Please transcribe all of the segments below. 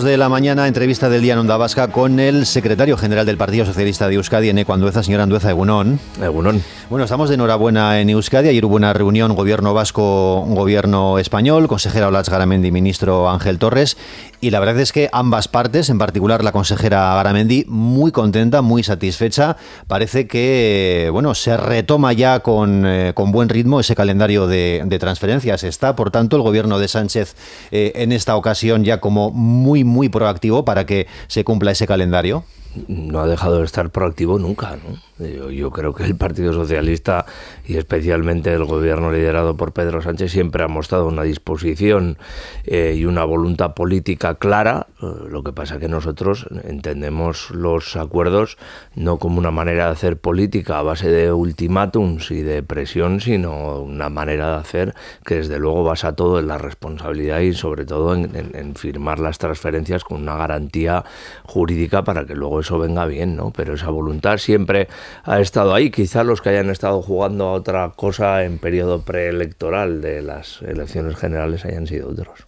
de la mañana, entrevista del día en Onda Vasca con el secretario general del Partido Socialista de Euskadi, en Ecuandueza, señora Andueza Egunón. Bueno, estamos de enhorabuena en Euskadi. Ayer hubo una reunión gobierno vasco, gobierno español, consejera Olatz Garamendi, ministro Ángel Torres. Y la verdad es que ambas partes, en particular la consejera Garamendi, muy contenta, muy satisfecha. Parece que, bueno, se retoma ya con, eh, con buen ritmo ese calendario de, transferencias. Está, por tanto, el gobierno de Sánchez eh, en esta ocasión ya como muy muy, proactivo para que se cumpla ese calendario? no ha dejado de estar proactivo nunca. Yo, creo que el Partido Socialista y especialmente el gobierno liderado por Pedro Sánchez siempre ha mostrado una disposición eh, y una voluntad política clara. Eh, lo que pasa que nosotros entendemos los acuerdos no como una manera de hacer política a base de ultimátums y de presión, sino una manera de hacer que desde luego basa todo en la responsabilidad y sobre todo en firmar las transferencias con una garantía jurídica para que luego eso venga bien, ¿no? Pero esa voluntad siempre ha estado ahí. Quizá los que hayan estado jugando a otra cosa en periodo preelectoral de las elecciones generales hayan sido otros.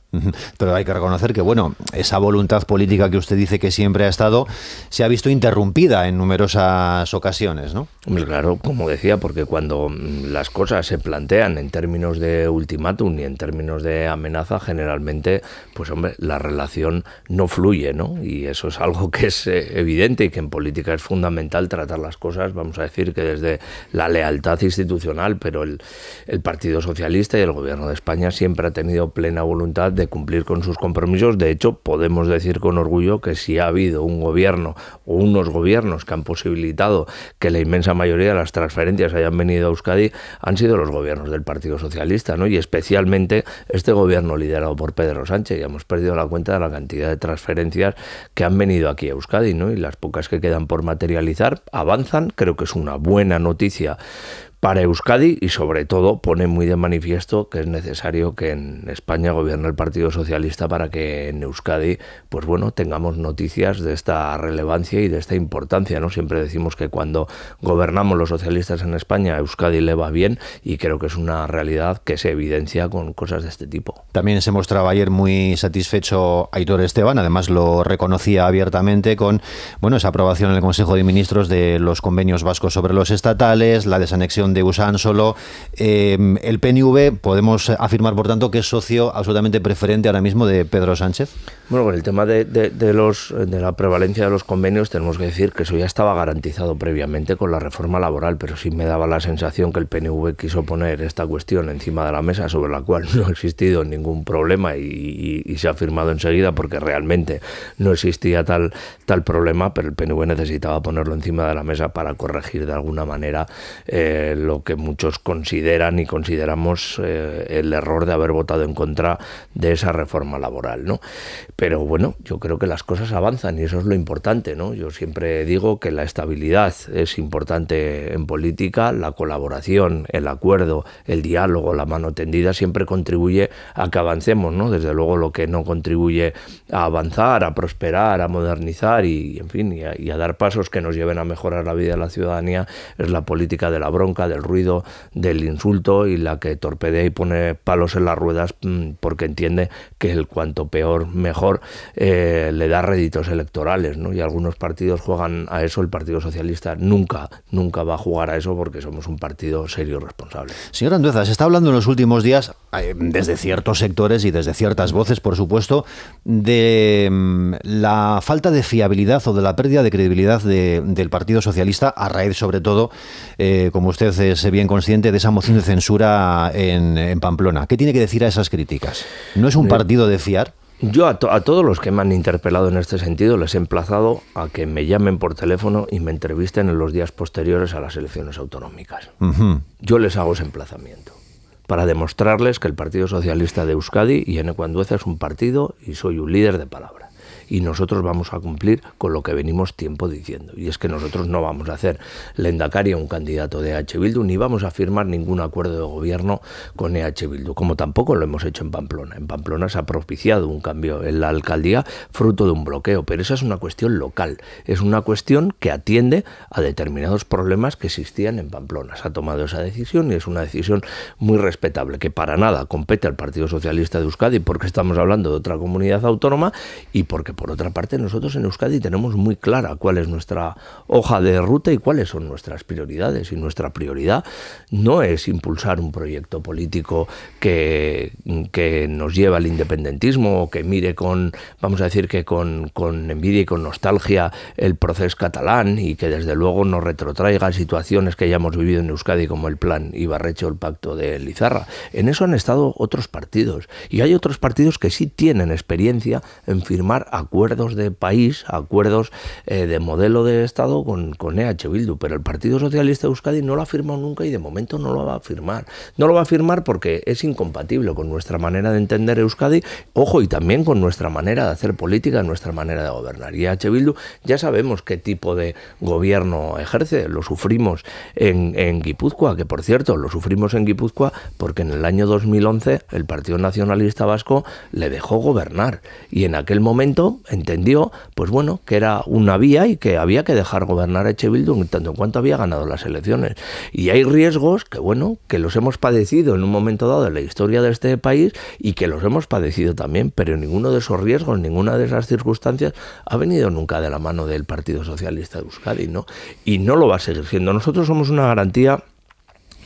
Pero hay que reconocer que, bueno, esa voluntad política que usted dice que siempre ha estado se ha visto interrumpida en numerosas ocasiones, ¿no? claro, como decía, porque cuando mm, las cosas se plantean en términos de ultimátum y en términos de amenaza, generalmente, pues hombre, la relación no fluye, ¿no? Y eso es algo que es eh, evidente y que en política es fundamental tratar las cosas, vamos a decir, que desde la lealtad institucional, pero el, el Partido Socialista y el Gobierno de España siempre ha tenido plena voluntad de de cumplir con sus compromisos. De hecho, podemos decir con orgullo que si ha habido un gobierno o unos gobiernos que han posibilitado que la inmensa mayoría de las transferencias hayan venido a Euskadi, han sido los gobiernos del Partido Socialista, ¿no? Y especialmente este gobierno liderado por Pedro Sánchez. Ya hemos perdido la cuenta de la cantidad de transferencias que han venido aquí a Euskadi, ¿no? Y las pocas que quedan por materializar avanzan. Creo que es una buena noticia para Euskadi y sobre todo pone muy de manifiesto que es necesario que en España gobierne el Partido Socialista para que en Euskadi, pues bueno, tengamos noticias de esta relevancia y de esta importancia, ¿no? Siempre decimos que cuando gobernamos los socialistas en España, a Euskadi le va bien y creo que es una realidad que se evidencia con cosas de este tipo. También se mostraba ayer muy satisfecho Aitor Esteban, además lo reconocía abiertamente con, bueno, esa aprobación en el Consejo de Ministros de los convenios vascos sobre los estatales, la desanexión de solo eh, el PNV, podemos afirmar, por tanto, que es socio absolutamente preferente ahora mismo de Pedro Sánchez. Bueno, con el tema de, los, de la prevalencia de los convenios, tenemos que decir que eso ya estaba garantizado previamente con la reforma laboral, pero sí me daba la sensación que el PNV quiso poner esta cuestión encima de la mesa sobre la cual no ha existido ningún problema y, se ha firmado enseguida porque realmente no existía tal, tal problema, pero el PNV necesitaba ponerlo encima de la mesa para corregir de alguna manera el eh, lo que muchos consideran y consideramos eh, el error de haber votado en contra de esa reforma laboral, Pero bueno, yo creo que las cosas avanzan y eso es lo importante, ¿no? Yo siempre digo que la estabilidad es importante en política, la colaboración, el acuerdo, el diálogo, la mano tendida siempre contribuye a que avancemos, ¿no? Desde luego lo que no contribuye a avanzar, a prosperar, a modernizar y, en fin, y a dar pasos que nos lleven a mejorar la vida de la ciudadanía es la política de la bronca del ruido, del insulto y la que torpedea y pone palos en las ruedas mm, porque entiende que el cuanto peor mejor eh, le da réditos electorales. ¿no? Y algunos partidos juegan a eso, el Partido Socialista nunca, nunca va a jugar a eso porque somos un partido serio y responsable. Señor Andueza, se está hablando en los últimos días, eh, desde ciertos sectores y desde ciertas voces, por supuesto, de mm, la falta de fiabilidad o de la pérdida de credibilidad del Partido Socialista a raíz, sobre todo, eh, como usted bien consciente de esa moción de censura en, Pamplona. ¿Qué tiene que decir a esas críticas? ¿No es un eh, partido de fiar? Yo a, todos los que me han interpelado en este sentido les he emplazado a que me llamen por teléfono y me entrevisten en los días posteriores a las elecciones autonómicas. Yo les hago ese emplazamiento para demostrarles que el Partido Socialista de Euskadi y en Enecuandueza es un partido y soy un líder de palabra y nosotros vamos a cumplir con lo que venimos tiempo diciendo. Y es que nosotros no vamos a hacer Lendakari un candidato de EH Bildu, ni vamos a firmar ningún acuerdo de gobierno con EH Bildu, como tampoco lo hemos hecho en Pamplona. En Pamplona se ha propiciado un cambio en la alcaldía fruto de un bloqueo, pero esa es una cuestión local, es una cuestión que atiende a determinados problemas que existían en Pamplona. Se ha tomado esa decisión y es una decisión muy respetable, que para nada compete al Partido Socialista de Euskadi porque estamos hablando de otra comunidad autónoma y porque por otra parte, nosotros en Euskadi tenemos muy clara cuál es nuestra hoja de ruta y cuáles son nuestras prioridades. Y nuestra prioridad no es impulsar un proyecto político que, que nos lleva al independentismo o que mire con, vamos a decir que con, envidia y con nostalgia el proceso catalán y que desde luego nos retrotraiga situaciones que ya hemos vivido en Euskadi como el plan Ibarrecho, o el pacto de Lizarra. En eso han estado otros partidos y hay otros partidos que sí tienen experiencia en firmar a acuerdos de país, acuerdos eh, de modelo de Estado con, con EH Bildu, pero el Partido Socialista de Euskadi no lo ha firmado nunca y de momento no lo va a firmar. No lo va a firmar porque es incompatible con nuestra manera de entender Euskadi, ojo, y también con nuestra manera de hacer política, nuestra manera de gobernar. Y EH Bildu ya sabemos qué tipo de gobierno ejerce, lo sufrimos en, en Guipúzcoa, que por cierto, lo sufrimos en Guipúzcoa porque en el año 2011 el Partido Nacionalista Vasco le dejó gobernar y en aquel momento entendió, pues bueno, que era una vía y que había que dejar gobernar a Echevildo en tanto en cuanto había ganado las elecciones. Y hay riesgos que, bueno, que los hemos padecido en un momento dado en la historia de este país y que los hemos padecido también, pero ninguno de esos riesgos, ninguna de esas circunstancias ha venido nunca de la mano del Partido Socialista de Euskadi, Y no lo va a seguir siendo. Nosotros somos una garantía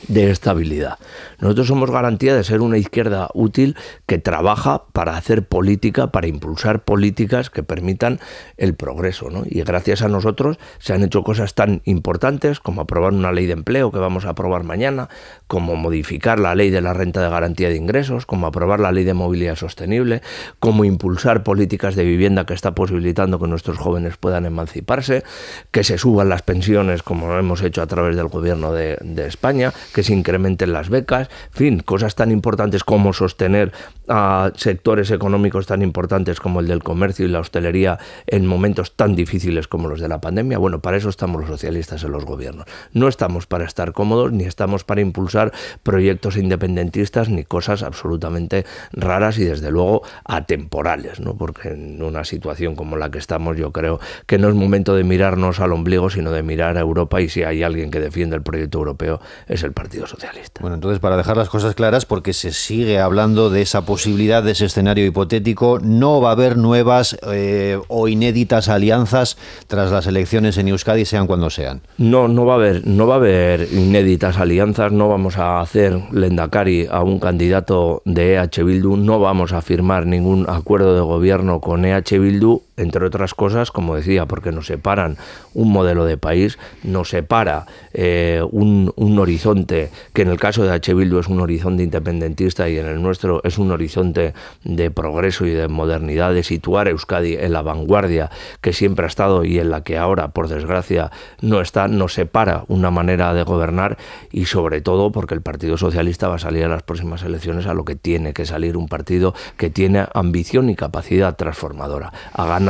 de estabilidad. Nosotros somos garantía de ser una izquierda útil que trabaja para hacer política, para impulsar políticas que permitan el progreso. ¿no? Y gracias a nosotros se han hecho cosas tan importantes como aprobar una ley de empleo que vamos a aprobar mañana, como modificar la ley de la renta de garantía de ingresos, como aprobar la ley de movilidad sostenible, como impulsar políticas de vivienda que está posibilitando que nuestros jóvenes puedan emanciparse, que se suban las pensiones como lo hemos hecho a través del gobierno de, de España, que se incrementen las becas, en fin, cosas tan importantes como sostener a sectores económicos tan importantes como el del comercio y la hostelería en momentos tan difíciles como los de la pandemia. Bueno, para eso estamos los socialistas en los gobiernos. No estamos para estar cómodos, ni estamos para impulsar proyectos independentistas, ni cosas absolutamente raras y desde luego atemporales, ¿no? porque en una situación como la que estamos yo creo que no es momento de mirarnos al ombligo, sino de mirar a Europa y si hay alguien que defiende el proyecto europeo es el Partido Socialista. Bueno, entonces, para dejar las cosas claras, porque se sigue hablando de esa posibilidad, de ese escenario hipotético, no va a haber nuevas eh, o inéditas alianzas tras las elecciones en Euskadi, sean cuando sean. No, no va a haber, no va a haber inéditas alianzas, no vamos a hacer Lendakari a un candidato de EH Bildu, no vamos a firmar ningún acuerdo de gobierno con EH Bildu entre otras cosas, como decía, porque nos separan un modelo de país, nos separa eh, un, horizonte, que en el caso de H. Bildu es un horizonte independentista y en el nuestro es un horizonte de progreso y de modernidad, de situar Euskadi en la vanguardia que siempre ha estado y en la que ahora, por desgracia, no está, nos separa una manera de gobernar y sobre todo porque el Partido Socialista va a salir a las próximas elecciones a lo que tiene que salir un partido que tiene ambición y capacidad transformadora,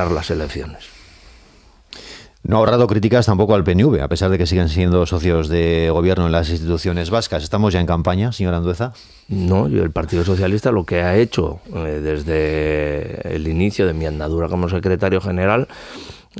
las elecciones. No ha ahorrado críticas tampoco al PNV, a pesar de que siguen siendo socios de gobierno en las instituciones vascas. ¿Estamos ya en campaña, señor Andueza? No, el Partido Socialista lo que ha hecho eh, desde el inicio de mi andadura como secretario general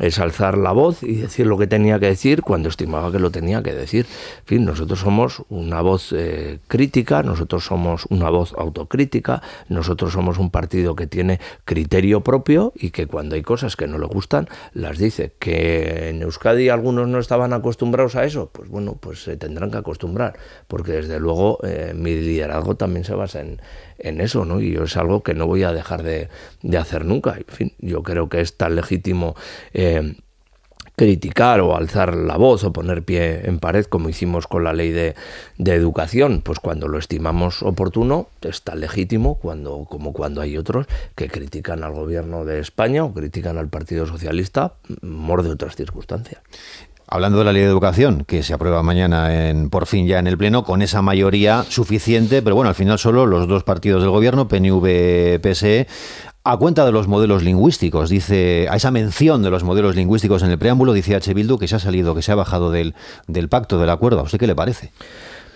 es alzar la voz y decir lo que tenía que decir cuando estimaba que lo tenía que decir. En fin, nosotros somos una voz eh, crítica, nosotros somos una voz autocrítica, nosotros somos un partido que tiene criterio propio y que cuando hay cosas que no le gustan, las dice. Que en Euskadi algunos no estaban acostumbrados a eso, pues bueno, pues se tendrán que acostumbrar, porque desde luego eh, mi liderazgo también se basa en, en eso, ¿no? Y es algo que no voy a dejar de, hacer nunca. En fin, yo creo que es tan legítimo. Eh, criticar o alzar la voz o poner pie en pared como hicimos con la ley de, educación, pues cuando lo estimamos oportuno está legítimo cuando como cuando hay otros que critican al gobierno de España o critican al Partido Socialista mm, mor de otras circunstancias. Hablando de la ley de educación, que se aprueba mañana en, por fin ya en el Pleno, con esa mayoría suficiente, pero bueno, al final solo los dos partidos del gobierno, PNV-PSE, a cuenta de los modelos lingüísticos, dice, a esa mención de los modelos lingüísticos en el preámbulo, dice H. Bildu que se ha salido, que se ha bajado del, del pacto, del acuerdo. ¿A usted qué le parece?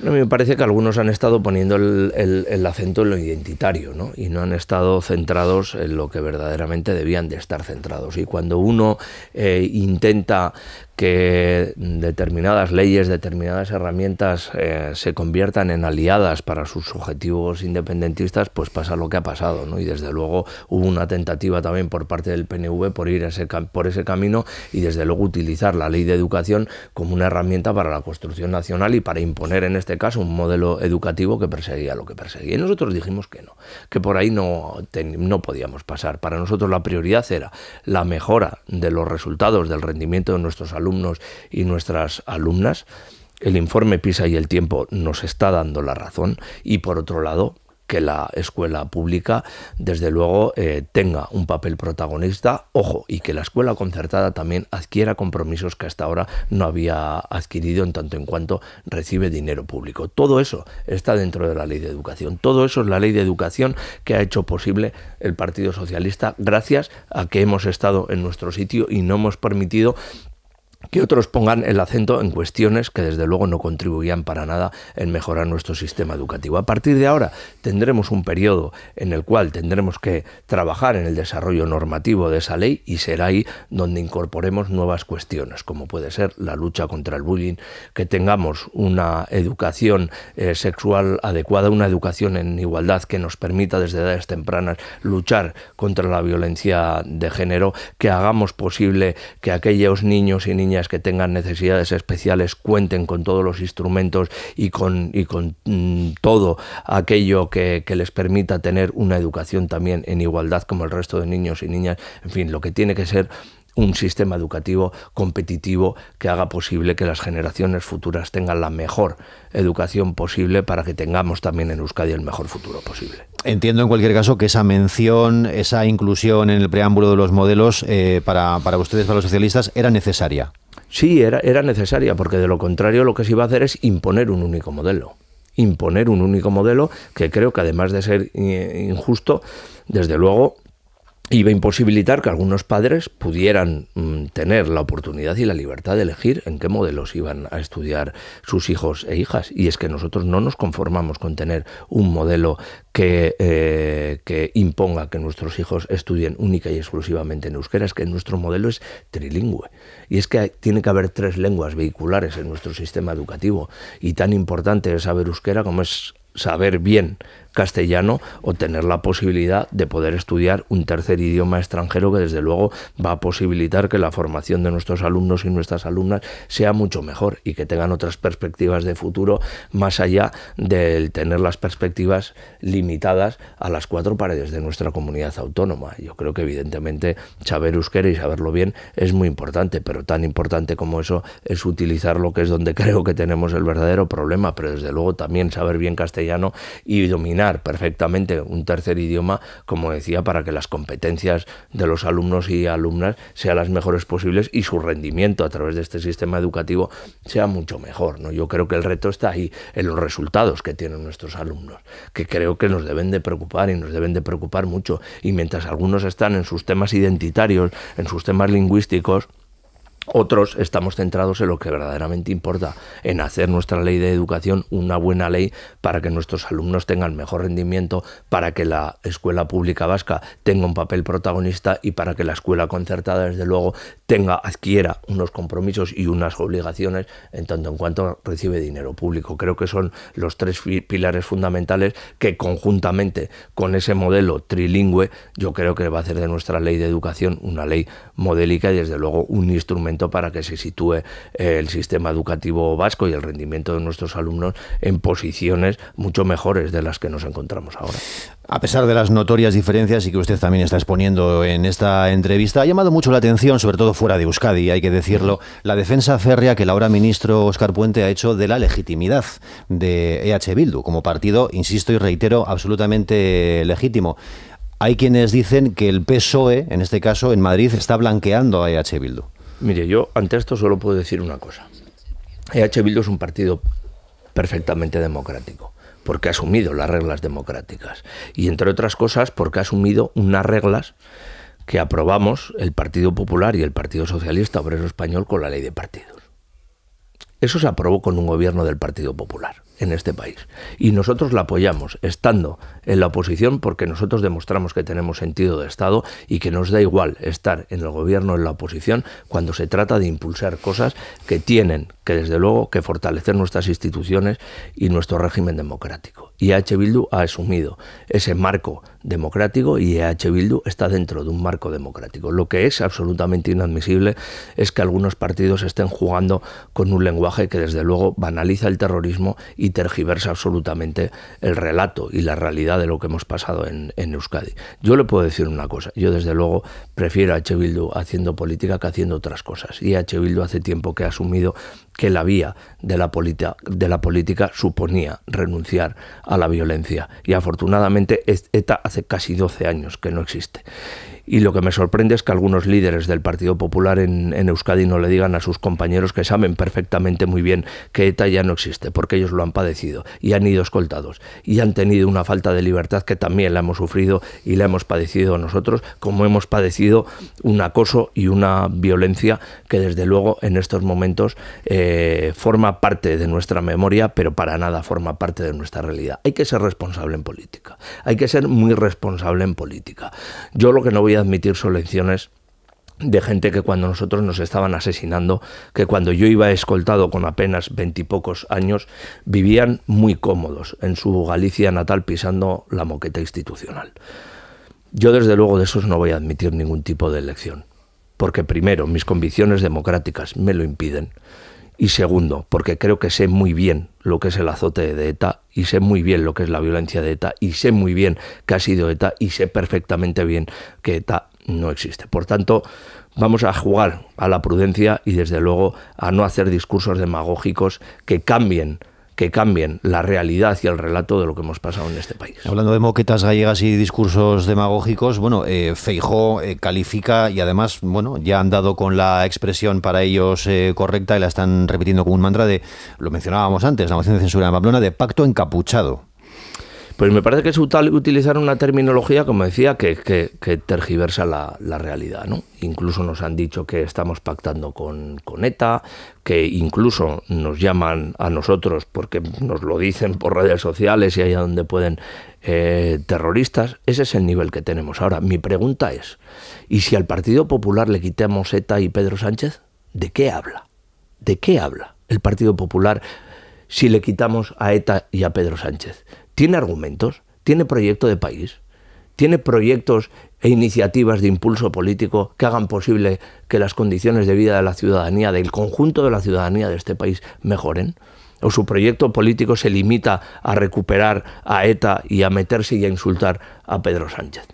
No, me parece que algunos han estado poniendo el, acento en lo identitario ¿no? y no han estado centrados en lo que verdaderamente debían de estar centrados. Y cuando uno eh, intenta que determinadas leyes, determinadas herramientas eh, se conviertan en aliadas para sus objetivos independentistas, pues pasa lo que ha pasado, ¿no? Y desde luego hubo una tentativa también por parte del PNV por ir ese, por ese camino y desde luego utilizar la ley de educación como una herramienta para la construcción nacional y para imponer en este caso un modelo educativo que perseguía lo que perseguía. Y nosotros dijimos que no, que por ahí no, no podíamos pasar. Para nosotros la prioridad era la mejora de los resultados del rendimiento de nuestros alumnos alumnos y nuestras alumnas. El informe PISA y el tiempo nos está dando la razón y por otro lado que la escuela pública, desde luego, eh, tenga un papel protagonista, ojo, y que la escuela concertada también adquiera compromisos que hasta ahora no había adquirido en tanto en cuanto recibe dinero público. Todo eso está dentro de la ley de educación. Todo eso es la ley de educación que ha hecho posible el Partido Socialista gracias a que hemos estado en nuestro sitio y no hemos permitido que otros pongan el acento en cuestiones que desde luego no contribuían para nada en mejorar nuestro sistema educativo. A partir de ahora tendremos un periodo en el cual tendremos que trabajar en el desarrollo normativo de esa ley y será ahí donde incorporemos nuevas cuestiones, como puede ser la lucha contra el bullying, que tengamos una educación eh, sexual adecuada, una educación en igualdad que nos permita desde edades tempranas luchar contra la violencia de género, que hagamos posible que aquellos niños y niñas que tengan necesidades especiales cuenten con todos los instrumentos y con, y con mm, todo aquello que, les permita tener una educación también en igualdad como el resto de niños y niñas. En fin, lo que tiene que ser un sistema educativo competitivo que haga posible que las generaciones futuras tengan la mejor educación posible para que tengamos también en Euskadi el mejor futuro posible. Entiendo en cualquier caso que esa mención, esa inclusión en el preámbulo de los modelos eh, para, para ustedes, para los socialistas, era necesaria. Sí, era, era necesaria, porque de lo contrario lo que se iba a hacer es imponer un único modelo. Imponer un único modelo que creo que además de ser eh, injusto, desde luego iba a imposibilitar que algunos padres pudieran mm, tener la oportunidad y la libertad de elegir en qué modelos iban a estudiar sus hijos e hijas. Y es que nosotros no nos conformamos con tener un modelo que, eh, que imponga que nuestros hijos estudien única y exclusivamente en euskera, es que nuestro modelo es trilingüe. Y es que tiene que haber tres lenguas vehiculares en nuestro sistema educativo. Y tan importante es saber euskera como es saber bien castellano o tener la posibilidad de poder estudiar un tercer idioma extranjero que desde luego va a posibilitar que la formación de nuestros alumnos y nuestras alumnas sea mucho mejor y que tengan otras perspectivas de futuro más allá del tener las perspectivas limitadas a las cuatro paredes de nuestra comunidad autónoma. Yo creo que evidentemente saber euskera y saberlo bien es muy importante, pero tan importante como eso es utilizar lo que es donde creo que tenemos el verdadero problema, pero desde luego también saber bien castellano y dominar perfectamente un tercer idioma, como decía, para que las competencias de los alumnos y alumnas sean las mejores posibles y su rendimiento a través de este sistema educativo sea mucho mejor. ¿no? Yo creo que el reto está ahí, en los resultados que tienen nuestros alumnos, que creo que nos deben de preocupar y nos deben de preocupar mucho. Y mientras algunos están en sus temas identitarios, en sus temas lingüísticos, otros estamos centrados en lo que verdaderamente importa, en hacer nuestra ley de educación una buena ley para que nuestros alumnos tengan mejor rendimiento, para que la escuela pública vasca tenga un papel protagonista y para que la escuela concertada, desde luego, tenga, adquiera unos compromisos y unas obligaciones en tanto en cuanto recibe dinero público. Creo que son los tres pilares fundamentales que conjuntamente con ese modelo trilingüe yo creo que va a hacer de nuestra ley de educación una ley modélica y desde luego un instrumento para que se sitúe eh, el sistema educativo vasco y el rendimiento de nuestros alumnos en posiciones mucho mejores de las que nos encontramos ahora. A pesar de las notorias diferencias y que usted también está exponiendo en esta entrevista, ha llamado mucho la atención, sobre todo fuera de Euskadi, hay que decirlo, la defensa férrea que el ahora ministro Oscar Puente ha hecho de la legitimidad de EH Bildu como partido, insisto y reitero, absolutamente legítimo. Hay quienes dicen que el PSOE, en este caso en Madrid, está blanqueando a EH Bildu. Mire, yo ante esto solo puedo decir una cosa. EH Bildu es un partido perfectamente democrático, porque ha asumido las reglas democráticas. Y entre otras cosas, porque ha asumido unas reglas que aprobamos el Partido Popular y el Partido Socialista Obrero Español con la ley de partidos. Eso se aprobó con un gobierno del Partido Popular en este país. Y nosotros la apoyamos, estando en la oposición, porque nosotros demostramos que tenemos sentido de Estado y que nos da igual estar en el gobierno o en la oposición cuando se trata de impulsar cosas que tienen que, desde luego, que fortalecer nuestras instituciones y nuestro régimen democrático. Y EH Bildu ha asumido ese marco democrático y EH Bildu está dentro de un marco democrático. Lo que es absolutamente inadmisible es que algunos partidos estén jugando con un lenguaje que, desde luego, banaliza el terrorismo y tergiversa absolutamente el relato y la realidad de lo que hemos pasado en, Euskadi. Yo le puedo decir una cosa, yo desde luego prefiero a H. haciendo política que haciendo otras cosas y H. Bildu hace tiempo que ha asumido que la vía de la, de la política suponía renunciar a la violencia. Y afortunadamente ETA hace casi 12 años que no existe. Y lo que me sorprende es que algunos líderes del Partido Popular en, Euskadi no le digan a sus compañeros que saben perfectamente muy bien que ETA ya no existe, porque ellos lo han padecido y han ido escoltados y han tenido una falta de libertad que también la hemos sufrido y la hemos padecido nosotros, como hemos padecido un acoso y una violencia que desde luego en estos momentos eh, eh, forma parte de nuestra memoria, pero para nada forma parte de nuestra realidad. Hay que ser responsable en política, hay que ser muy responsable en política. Yo lo que no voy a admitir son lecciones de gente que cuando nosotros nos estaban asesinando, que cuando yo iba escoltado con apenas veintipocos años, vivían muy cómodos en su Galicia natal pisando la moqueta institucional. Yo desde luego de esos no voy a admitir ningún tipo de elección, porque primero mis convicciones democráticas me lo impiden. Y segundo, porque creo que sé muy bien lo que es el azote de ETA y sé muy bien lo que es la violencia de ETA y sé muy bien que ha sido ETA y sé perfectamente bien que ETA no existe. Por tanto, vamos a jugar a la prudencia y desde luego a no hacer discursos demagógicos que cambien que cambien la realidad y el relato de lo que hemos pasado en este país. Hablando de moquetas gallegas y discursos demagógicos, bueno, eh, Feijó eh, califica y además, bueno, ya han dado con la expresión para ellos eh, correcta y la están repitiendo como un mantra de, lo mencionábamos antes, la moción de censura de Pamplona, de pacto encapuchado. Pues me parece que es utilizar una terminología, como decía, que, que, tergiversa la, realidad. ¿no? Incluso nos han dicho que estamos pactando con, con ETA, que incluso nos llaman a nosotros porque nos lo dicen por redes sociales y allá donde pueden eh, terroristas. Ese es el nivel que tenemos ahora. Mi pregunta es, ¿y si al Partido Popular le quitamos ETA y Pedro Sánchez? ¿De qué habla? ¿De qué habla el Partido Popular? si le quitamos a ETA y a Pedro Sánchez? ¿Tiene argumentos? ¿Tiene proyecto de país? ¿Tiene proyectos e iniciativas de impulso político que hagan posible que las condiciones de vida de la ciudadanía, del conjunto de la ciudadanía de este país, mejoren? ¿O su proyecto político se limita a recuperar a ETA y a meterse y a insultar a Pedro Sánchez?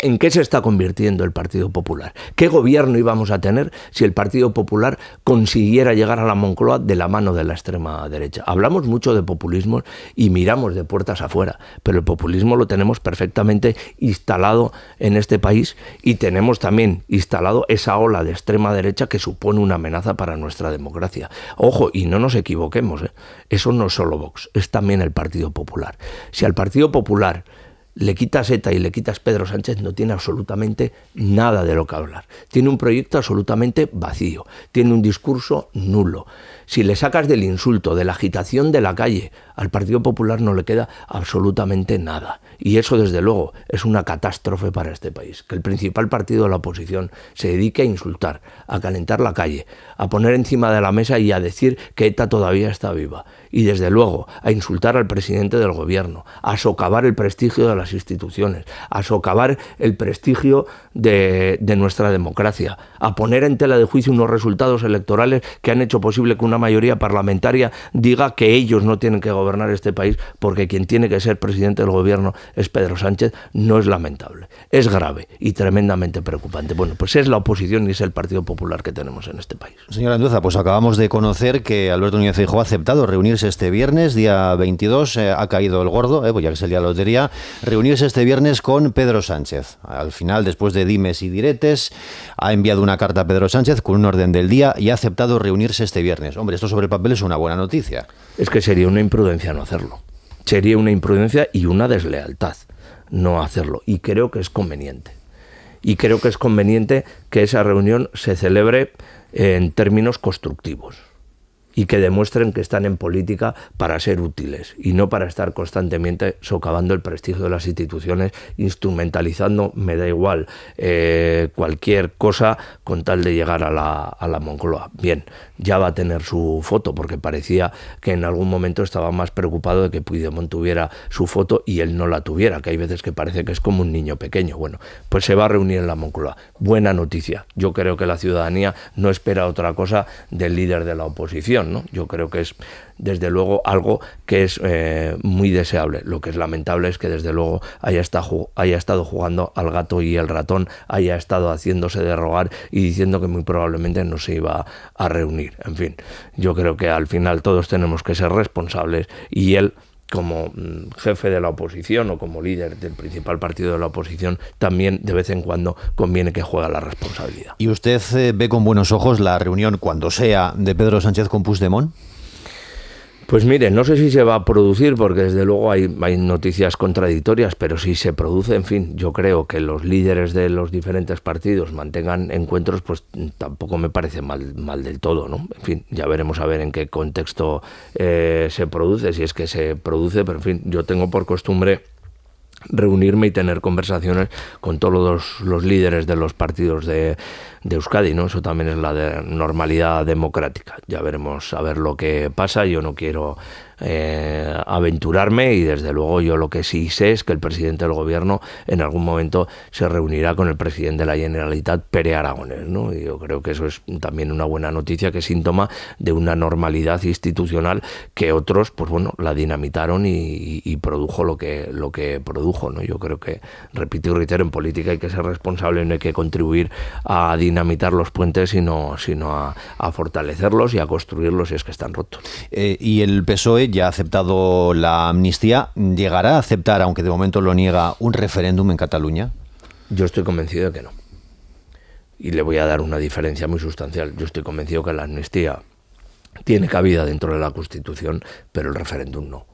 en qué se está convirtiendo el Partido Popular. ¿Qué gobierno íbamos a tener si el Partido Popular consiguiera llegar a la Moncloa de la mano de la extrema derecha? Hablamos mucho de populismo y miramos de puertas afuera, pero el populismo lo tenemos perfectamente instalado en este país y tenemos también instalado esa ola de extrema derecha que supone una amenaza para nuestra democracia. Ojo, y no nos equivoquemos, ¿eh? eso no es solo Vox, es también el Partido Popular. Si al Partido Popular le quitas ETA y le quitas Pedro Sánchez, no tiene absolutamente nada de lo que hablar. Tiene un proyecto absolutamente vacío, tiene un discurso nulo. Si le sacas del insulto, de la agitación de la calle, al Partido Popular no le queda absolutamente nada. Y eso, desde luego, es una catástrofe para este país. Que el principal partido de la oposición se dedique a insultar, a calentar la calle, a poner encima de la mesa y a decir que ETA todavía está viva. Y, desde luego, a insultar al presidente del gobierno, a socavar el prestigio de las instituciones, a socavar el prestigio de, de nuestra democracia, a poner en tela de juicio unos resultados electorales que han hecho posible que una mayoría parlamentaria diga que ellos no tienen que gobernar este país porque quien tiene que ser presidente del gobierno es Pedro Sánchez, no es lamentable, es grave y tremendamente preocupante. Bueno, pues es la oposición y es el Partido Popular que tenemos en este país. Señora Anduza, pues acabamos de conocer que Alberto Núñez Feijóo ha aceptado reunirse este viernes, día 22, eh, ha caído el gordo, eh, pues ya que es el día de la lotería, reunirse este viernes con Pedro Sánchez. Al final, después de dimes y diretes, ha enviado una carta a Pedro Sánchez con un orden del día y ha aceptado reunirse este viernes. Hombre, esto sobre el papel es una buena noticia. Es que sería una imprudencia no hacerlo. Sería una imprudencia y una deslealtad no hacerlo. Y creo que es conveniente. Y creo que es conveniente que esa reunión se celebre en términos constructivos y que demuestren que están en política para ser útiles y no para estar constantemente socavando el prestigio de las instituciones, instrumentalizando, me da igual, eh, cualquier cosa con tal de llegar a la, a la Moncloa. Bien, ya va a tener su foto porque parecía que en algún momento estaba más preocupado de que Puigdemont tuviera su foto y él no la tuviera, que hay veces que parece que es como un niño pequeño. Bueno, pues se va a reunir en la Moncloa. Buena noticia. Yo creo que la ciudadanía no espera otra cosa del líder de la oposición yo creo que es, desde luego, algo que es eh, muy deseable. Lo que es lamentable es que, desde luego, haya, estado jugando al gato y el ratón, haya estado haciéndose de rogar y diciendo que muy probablemente no se iba a reunir. En fin, yo creo que al final todos tenemos que ser responsables y él como mm, jefe de la oposición o como líder del principal partido de la oposición, también de vez en cuando conviene que juega la responsabilidad. ¿Y usted eh, ve con buenos ojos la reunión, cuando sea, de Pedro Sánchez con Puigdemont? Pues mire, no sé si se va a producir, porque desde luego hay, hay noticias contradictorias, pero si se produce, en fin, yo creo que los líderes de los diferentes partidos mantengan encuentros, pues tampoco me parece mal, mal del todo, ¿no? En fin, ya veremos a ver en qué contexto eh, se produce, si es que se produce, pero en fin, yo tengo por costumbre reunirme y tener conversaciones con todos los, los líderes de los partidos de, de, Euskadi, ¿no? Eso también es la de normalidad democrática. Ya veremos a ver lo que pasa. Yo no quiero eh, aventurarme y desde luego yo lo que sí sé es que el presidente del gobierno en algún momento se reunirá con el presidente de la Generalitat, Pere Aragonés. Y yo creo que eso es también una buena noticia, que es síntoma de una normalidad institucional que otros, pues bueno, la dinamitaron y, produjo lo que, lo que produjo. ¿no? Yo creo que, repito y reitero, en política hay que ser responsable, no hay que contribuir a dinamitar los puentes, sino, sino a, fortalecerlos y a construirlos si es que están rotos. Eh, y el PSOE ya ha aceptado la amnistía. ¿Llegará a aceptar, aunque de momento lo niega, un referéndum en Cataluña? Yo estoy convencido de que no. Y le voy a dar una diferencia muy sustancial. Yo estoy convencido que la amnistía tiene cabida dentro de la Constitución, pero el referéndum no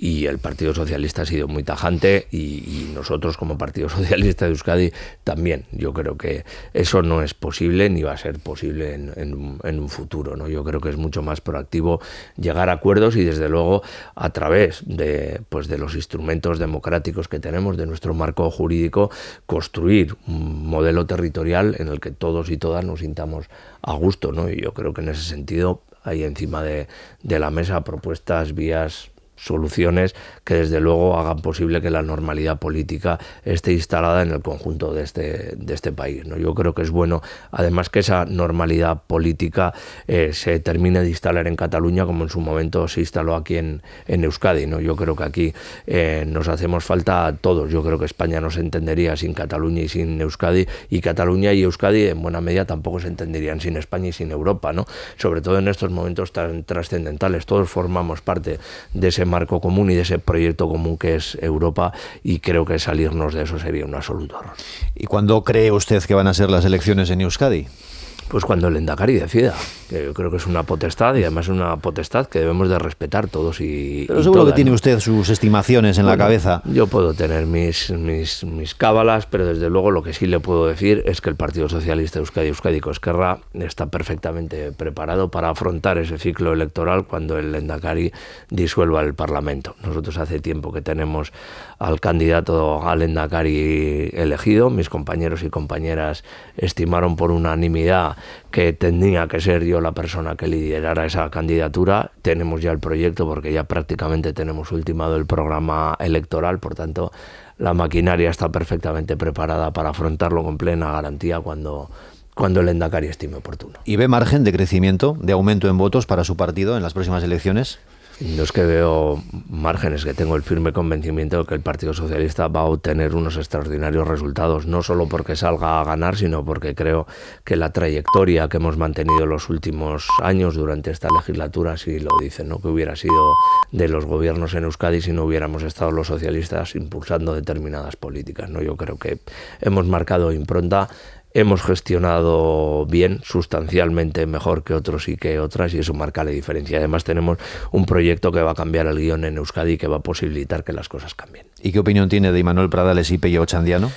y el Partido Socialista ha sido muy tajante y, nosotros como Partido Socialista de Euskadi también. Yo creo que eso no es posible ni va a ser posible en, en, en, un futuro. ¿no? Yo creo que es mucho más proactivo llegar a acuerdos y desde luego a través de, pues, de los instrumentos democráticos que tenemos, de nuestro marco jurídico, construir un modelo territorial en el que todos y todas nos sintamos a gusto. ¿no? Y yo creo que en ese sentido hay encima de, de la mesa propuestas, vías soluciones que desde luego hagan posible que la normalidad política esté instalada en el conjunto de este, de este país. ¿no? Yo creo que es bueno, además, que esa normalidad política eh, se termine de instalar en Cataluña como en su momento se instaló aquí en, Euskadi. ¿no? Yo creo que aquí eh, nos hacemos falta a todos. Yo creo que España no se entendería sin Cataluña y sin Euskadi, y Cataluña y Euskadi en buena medida tampoco se entenderían sin España y sin Europa, ¿no? sobre todo en estos momentos tan trascendentales. Todos formamos parte de ese marco común y de ese proyecto común que es Europa y creo que salirnos de eso sería un absoluto error. ¿Y cuándo cree usted que van a ser las elecciones en Euskadi? Pues cuando el Endacari decida yo creo que es una potestad y además es una potestad que debemos de respetar todos y... Pero seguro que tiene usted sus estimaciones en la cabeza. Yo puedo tener mis, mis, cábalas, pero desde luego lo que sí le puedo decir es que el Partido Socialista Euskadi Euskadi Cosquerra está perfectamente preparado para afrontar ese ciclo electoral cuando el Endacari disuelva el Parlamento. Nosotros hace tiempo que tenemos al candidato al Endacari elegido, mis compañeros y compañeras estimaron por unanimidad que tendría que ser yo la persona que liderara esa candidatura. Tenemos ya el proyecto porque ya prácticamente tenemos ultimado el programa electoral, por tanto la maquinaria está perfectamente preparada para afrontarlo con plena garantía cuando cuando el Endacari estime oportuno. ¿Y ve margen de crecimiento, de aumento en votos para su partido en las próximas elecciones? No es que veo márgenes, que tengo el firme convencimiento de que el Partido Socialista va a obtener unos extraordinarios resultados, no solo porque salga a ganar, sino porque creo que la trayectoria que hemos mantenido los últimos años durante esta legislatura, si lo dicen, ¿no? que hubiera sido de los gobiernos en Euskadi si no hubiéramos estado los socialistas impulsando determinadas políticas. ¿no? Yo creo que hemos marcado impronta hemos gestionado bien, sustancialmente mejor que otros y que otras, y eso marca la diferencia. Además, tenemos un proyecto que va a cambiar el guión en Euskadi y que va a posibilitar que las cosas cambien. ¿Y qué opinión tiene de Imanuel Pradales y Pello Ochandiano?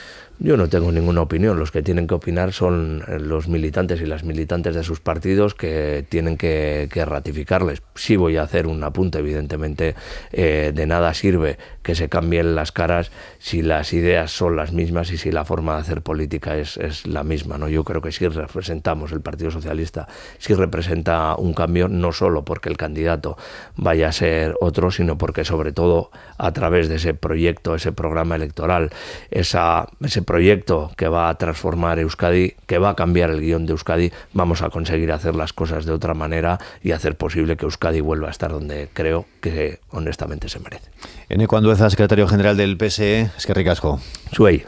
Yo no tengo ninguna opinión. Los que tienen que opinar son los militantes y las militantes de sus partidos que tienen que, ratificarles. Sí voy a hacer un apunte, evidentemente, eh, de nada sirve que se cambien las caras si las ideas son las mismas y si la forma de hacer política es, es la misma. ¿no? Yo creo que si representamos, el Partido Socialista si representa un cambio, no solo porque el candidato vaya a ser otro, sino porque sobre todo a través de ese proyecto, ese programa electoral, esa, ese proyecto que va a transformar Euskadi, que va a cambiar el guión de Euskadi, vamos a conseguir hacer las cosas de otra manera y hacer posible que Euskadi vuelva a estar donde creo que honestamente se merece. N. Cuando secretario general del PSE, es que ricasco. Suey,